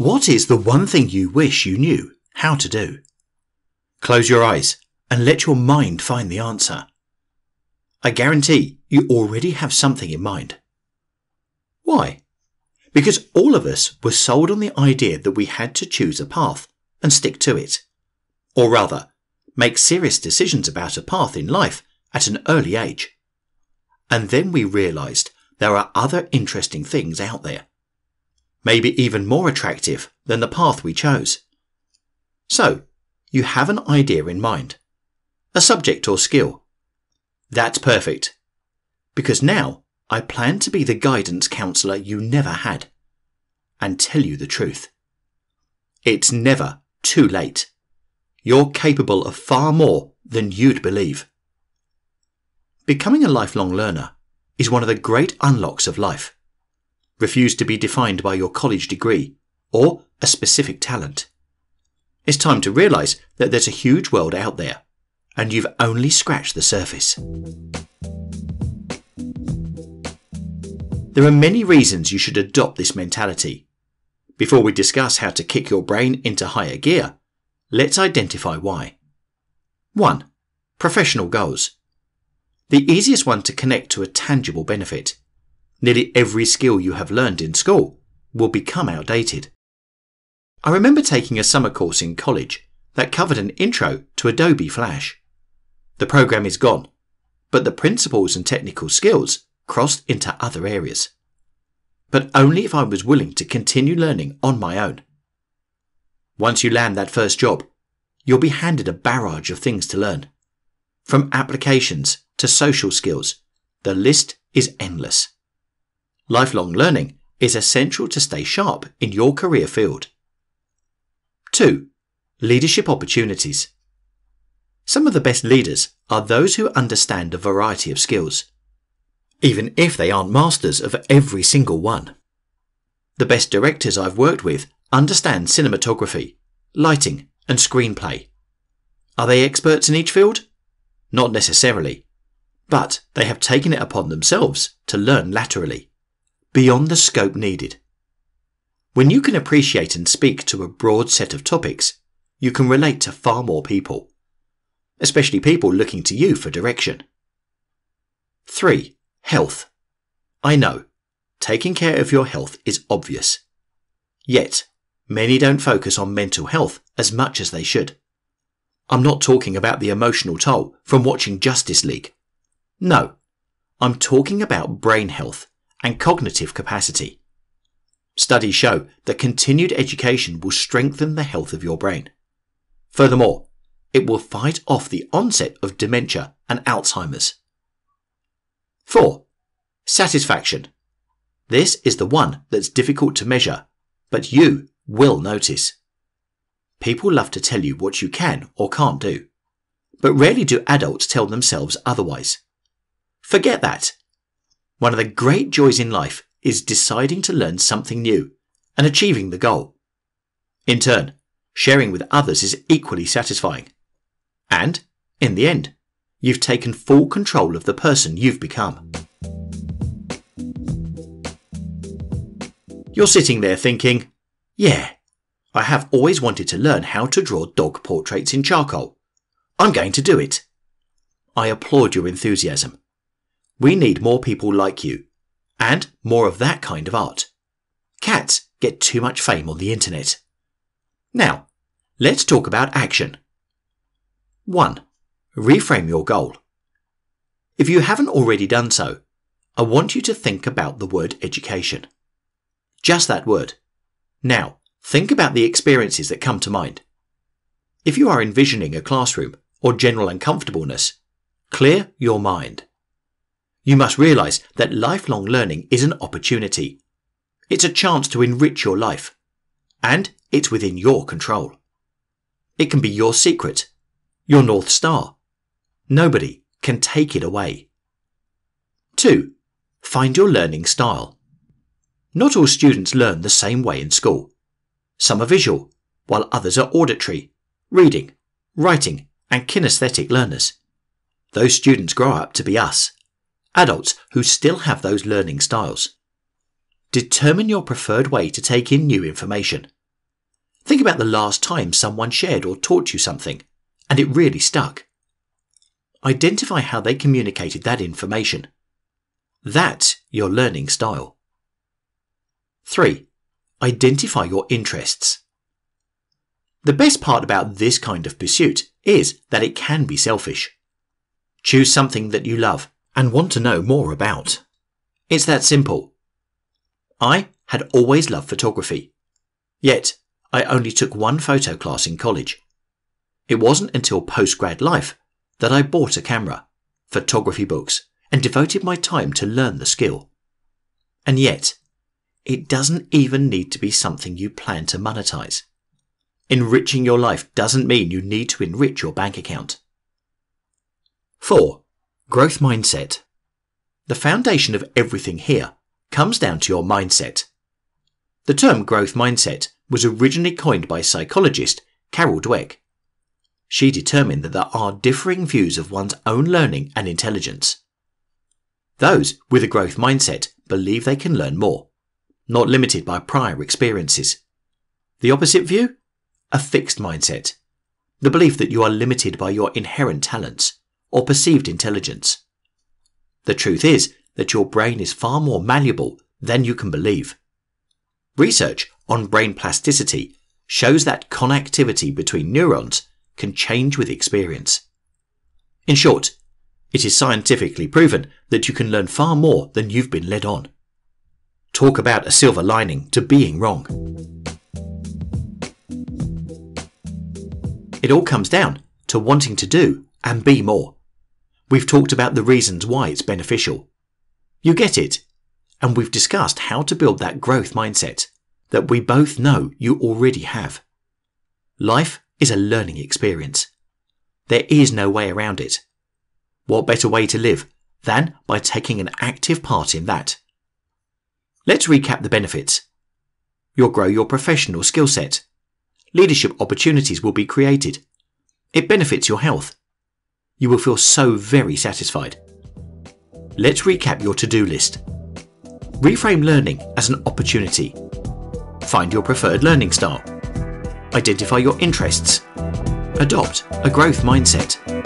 What is the one thing you wish you knew how to do? Close your eyes and let your mind find the answer. I guarantee you already have something in mind. Why? Because all of us were sold on the idea that we had to choose a path and stick to it. Or rather, make serious decisions about a path in life at an early age. And then we realised there are other interesting things out there maybe even more attractive than the path we chose. So, you have an idea in mind, a subject or skill. That's perfect, because now I plan to be the guidance counsellor you never had and tell you the truth. It's never too late. You're capable of far more than you'd believe. Becoming a lifelong learner is one of the great unlocks of life refuse to be defined by your college degree or a specific talent. It's time to realise that there's a huge world out there, and you've only scratched the surface. There are many reasons you should adopt this mentality. Before we discuss how to kick your brain into higher gear, let's identify why. 1. Professional goals. The easiest one to connect to a tangible benefit. Nearly every skill you have learned in school will become outdated. I remember taking a summer course in college that covered an intro to Adobe Flash. The program is gone, but the principles and technical skills crossed into other areas. But only if I was willing to continue learning on my own. Once you land that first job, you'll be handed a barrage of things to learn. From applications to social skills, the list is endless. Lifelong learning is essential to stay sharp in your career field. 2. Leadership opportunities. Some of the best leaders are those who understand a variety of skills, even if they aren't masters of every single one. The best directors I've worked with understand cinematography, lighting, and screenplay. Are they experts in each field? Not necessarily, but they have taken it upon themselves to learn laterally beyond the scope needed. When you can appreciate and speak to a broad set of topics, you can relate to far more people, especially people looking to you for direction. 3. Health. I know, taking care of your health is obvious. Yet, many don't focus on mental health as much as they should. I'm not talking about the emotional toll from watching Justice League. No, I'm talking about brain health and cognitive capacity. Studies show that continued education will strengthen the health of your brain. Furthermore, it will fight off the onset of dementia and Alzheimer's. 4. Satisfaction. This is the one that's difficult to measure, but you will notice. People love to tell you what you can or can't do, but rarely do adults tell themselves otherwise. Forget that one of the great joys in life is deciding to learn something new and achieving the goal. In turn, sharing with others is equally satisfying. And, in the end, you've taken full control of the person you've become. You're sitting there thinking, yeah, I have always wanted to learn how to draw dog portraits in charcoal. I'm going to do it. I applaud your enthusiasm we need more people like you, and more of that kind of art. Cats get too much fame on the internet. Now, let's talk about action. 1. Reframe your goal. If you haven't already done so, I want you to think about the word education. Just that word. Now, think about the experiences that come to mind. If you are envisioning a classroom or general uncomfortableness, clear your mind you must realize that lifelong learning is an opportunity. It's a chance to enrich your life, and it's within your control. It can be your secret, your North Star. Nobody can take it away. 2. Find your learning style. Not all students learn the same way in school. Some are visual, while others are auditory, reading, writing, and kinesthetic learners. Those students grow up to be us adults who still have those learning styles. Determine your preferred way to take in new information. Think about the last time someone shared or taught you something, and it really stuck. Identify how they communicated that information. That's your learning style. 3. Identify your interests. The best part about this kind of pursuit is that it can be selfish. Choose something that you love and want to know more about. It's that simple. I had always loved photography, yet I only took one photo class in college. It wasn't until postgrad life that I bought a camera, photography books, and devoted my time to learn the skill. And yet, it doesn't even need to be something you plan to monetize. Enriching your life doesn't mean you need to enrich your bank account. 4. Growth mindset. The foundation of everything here comes down to your mindset. The term growth mindset was originally coined by psychologist Carol Dweck. She determined that there are differing views of one's own learning and intelligence. Those with a growth mindset believe they can learn more, not limited by prior experiences. The opposite view? A fixed mindset. The belief that you are limited by your inherent talents or perceived intelligence. The truth is that your brain is far more malleable than you can believe. Research on brain plasticity shows that connectivity between neurons can change with experience. In short, it is scientifically proven that you can learn far more than you've been led on. Talk about a silver lining to being wrong. It all comes down to wanting to do and be more. We've talked about the reasons why it's beneficial. You get it. And we've discussed how to build that growth mindset that we both know you already have. Life is a learning experience. There is no way around it. What better way to live than by taking an active part in that? Let's recap the benefits. You'll grow your professional skill set. Leadership opportunities will be created. It benefits your health you will feel so very satisfied. Let's recap your to-do list. Reframe learning as an opportunity. Find your preferred learning style. Identify your interests. Adopt a growth mindset